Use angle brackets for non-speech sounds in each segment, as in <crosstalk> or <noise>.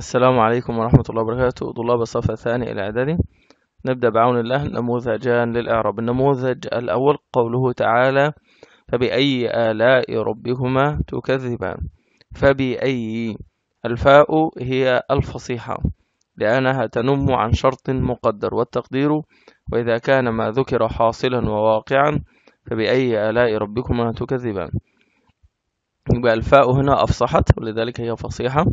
السلام عليكم ورحمة الله وبركاته طلاب الصف الثاني الإعدادي نبدأ بعون الله نموذجان للإعراب النموذج الأول قوله تعالى فبأي آلاء ربكما تكذبان فبأي الفاء هي الفصيحة لأنها تنم عن شرط مقدر والتقدير وإذا كان ما ذكر حاصلا وواقعا فبأي آلاء ربكما تكذبان يبقى الفاء هنا أفصحت ولذلك هي فصيحة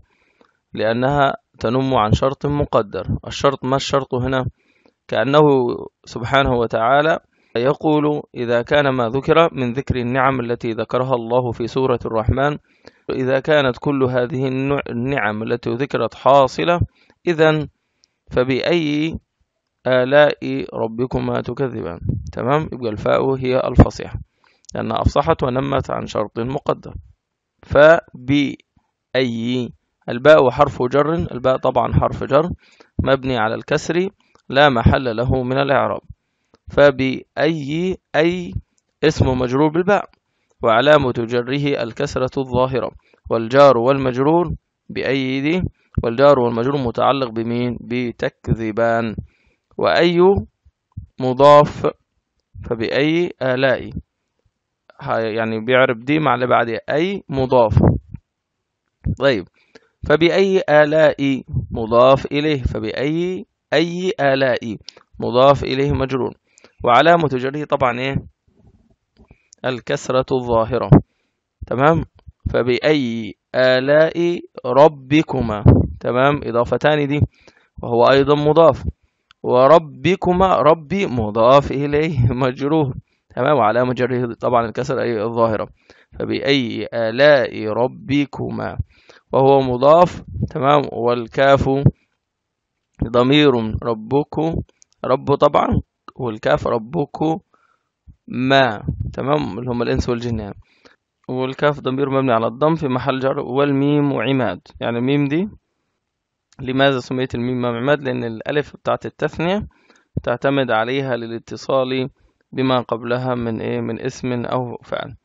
لأنها تنم عن شرط مقدر الشرط ما الشرط هنا كأنه سبحانه وتعالى يقول إذا كان ما ذكر من ذكر النعم التي ذكرها الله في سورة الرحمن إذا كانت كل هذه النعم التي ذكرت حاصلة إذا فبأي آلاء ربكما تكذبان تمام يبقى الفاء هي الفصيحة لأنها أفصحت ونمت عن شرط مقدر فبأي الباء حرف جر الباء طبعا حرف جر مبني على الكسر لا محل له من الإعراب فبأي أي اسم مجرور بالباء وعلامة جره الكسرة الظاهرة والجار والمجرور بأي دي والجار والمجرور متعلق بمين بتكذبان وأي مضاف فبأي آلاء يعني بيعرب دي مع اللي بعدها أي مضاف طيب فبأي آلاء مضاف إليه فبأي أي آلاء مضاف إليه مجرور وعلامة جره طبعا إيه الكسرة الظاهرة تمام فبأي آلاء ربكما تمام إضافتان دي وهو أيضا مضاف وربكما ربي مضاف إليه <laughs> مجرور تمام وعلامة جره طبعا الكسرة الظاهرة فبأي آلاء ربكما وهو مضاف تمام والكاف ضمير ربك رب طبعا والكاف ربك ما تمام اللي هم الإنس والجن يعني والكاف ضمير مبني على الضم في محل جر والميم وعماد يعني الميم دي لماذا سميت الميم عماد لأن الألف بتاعت التثنية تعتمد عليها للاتصال بما قبلها من إيه من اسم أو فعل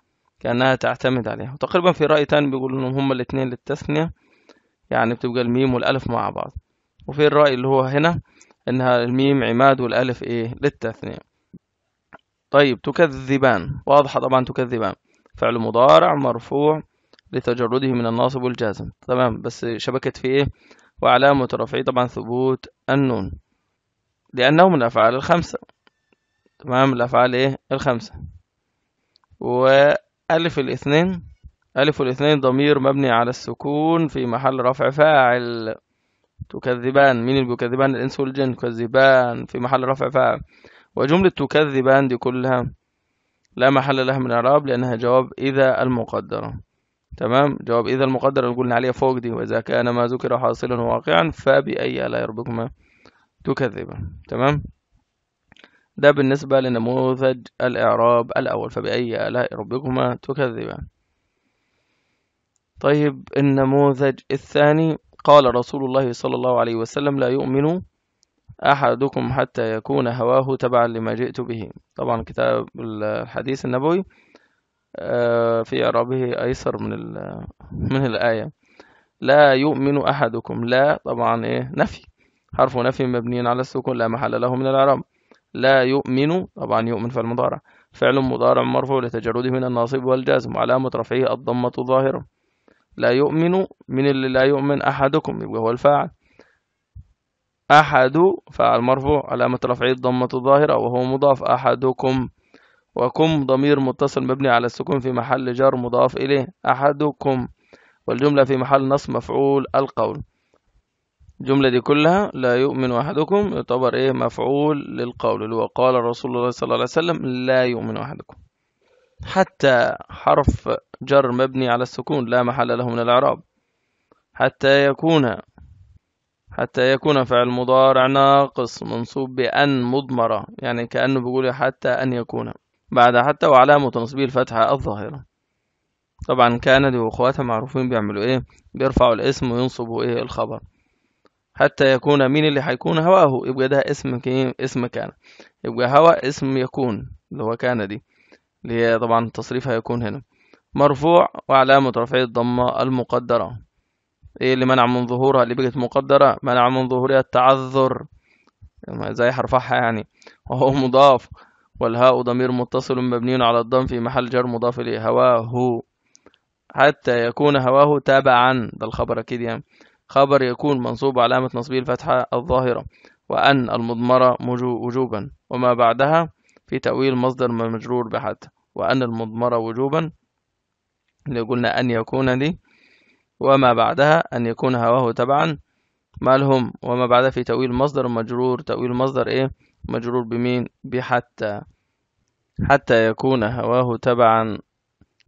كأنها تعتمد عليها وتقريبا في رأي تاني بيقول إن هما الاتنين للتثنية يعني بتبقى الميم والألف مع بعض وفي الرأي اللي هو هنا إنها الميم عماد والألف إيه للتثنية طيب تكذبان واضحة طبعا تكذبان فعل مضارع مرفوع لتجرده من الناصب والجازم تمام بس شبكت في إيه وعلامة رفعه طبعا ثبوت النون لأنه من الأفعال الخمسة تمام الأفعال إيه الخمسة و ألف الاثنين ألف الاثنين ضمير مبني على السكون في محل رفع فاعل تكذبان مين اللي بيكذبان الإنس والجن تكذبان في محل رفع فاعل وجملة تكذبان دي كلها لا محل لها من إعراب لأنها جواب إذا المقدرة تمام جواب إذا المقدرة اللي قلنا عليها فوق دي وإذا كان ما ذكر حاصلا واقعا فبأي لا يربكما تكذبان تمام ده بالنسبة لنموذج الإعراب الأول فبأي آلاء ربكما تكذبان طيب النموذج الثاني قال رسول الله صلى الله عليه وسلم لا يؤمن أحدكم حتى يكون هواه تبعا لما جئت به طبعا كتاب الحديث النبوي آه، في إعرابه أيسر من من الآية لا يؤمن أحدكم لا طبعا إيه نفي حرف نفي مبني على السكون لا محل له من الإعراب لا يؤمن طبعا يؤمن في المضارع فعل مضارع مرفوع لتجرده من الناصب والجازم وعلامة رفعه الضمة ظاهرة لا يؤمن من اللي لا يؤمن أحدكم يبقى هو الفاعل أحد فعل مرفوع علامة رفعه الضمة الظاهرة وهو مضاف أحدكم وكم ضمير متصل مبني على السكون في محل جر مضاف إليه أحدكم والجملة في محل نص مفعول القول الجملة دي كلها لا يؤمن أحدكم يعتبر إيه مفعول للقول اللي هو قال رسول الله صلى الله عليه وسلم لا يؤمن أحدكم حتى حرف جر مبني على السكون لا محل له من الإعراب حتى يكون حتى يكون فعل مضارع ناقص منصوب بأن مضمرة يعني كأنه بيقول حتى أن يكون بعد حتى وعلامة نصبه الفتحة الظاهرة طبعا كان دي واخواتها معروفين بيعملوا ايه بيرفعوا الاسم وينصبوا ايه الخبر حتى يكون مين اللي هيكون هواه يبقى ده اسم اسم كان يبقى هوا اسم يكون اللي هو كان دي اللي هي طبعا التصريف هيكون هنا مرفوع وعلامة رفعه الضمة المقدرة ايه اللي منع من ظهورها اللي بقت مقدرة منع من ظهورها التعذر زي حرفها يعني وهو مضاف والهاء ضمير متصل مبني على الضم في محل جر مضاف إليه هواه حتى يكون هواه تابعا ده الخبر أكيد يعني خبر يكون منصوب علامة نصبه الفتحة الظاهرة وأن المضمرة وجوبا وما بعدها في تأويل مصدر مجرور بحتى وأن المضمرة وجوبا اللي قلنا أن يكون دي وما بعدها أن يكون هواه تبعا ما لهم وما بعدها في تأويل مصدر مجرور تأويل مصدر إيه مجرور بمين بحتى حتى يكون هواه تبعا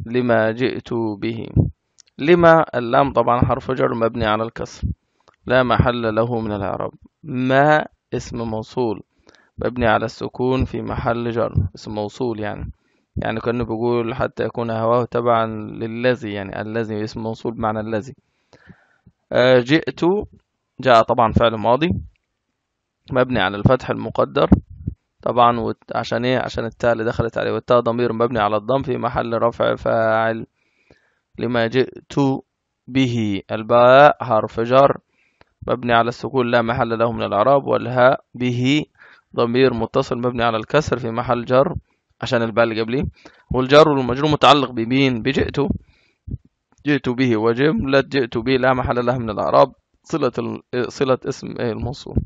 لما جئت به لما اللام طبعا حرف جر مبني على الكسر لا محل له من الإعراب ما اسم موصول مبني على السكون في محل جر اسم موصول يعني يعني كأنه بيقول حتى يكون هواه تبعا للذي يعني الذي اسم موصول بمعنى الذي آه، جئت جاء طبعا فعل ماضي مبني على الفتح المقدر طبعا عشان ايه عشان التاء اللي دخلت عليه والتاء ضمير مبني على الضم في محل رفع فاعل لما جئت به الباء حرف جر مبني على السكون لا محل له من الإعراب والهاء به ضمير متصل مبني على الكسر في محل جر عشان الباء اللي قبليه والجر والمجرور متعلق بمين بجئت جئت به وجملة جئت به لا محل لها من الإعراب صلة صلة اسم إيه الموصول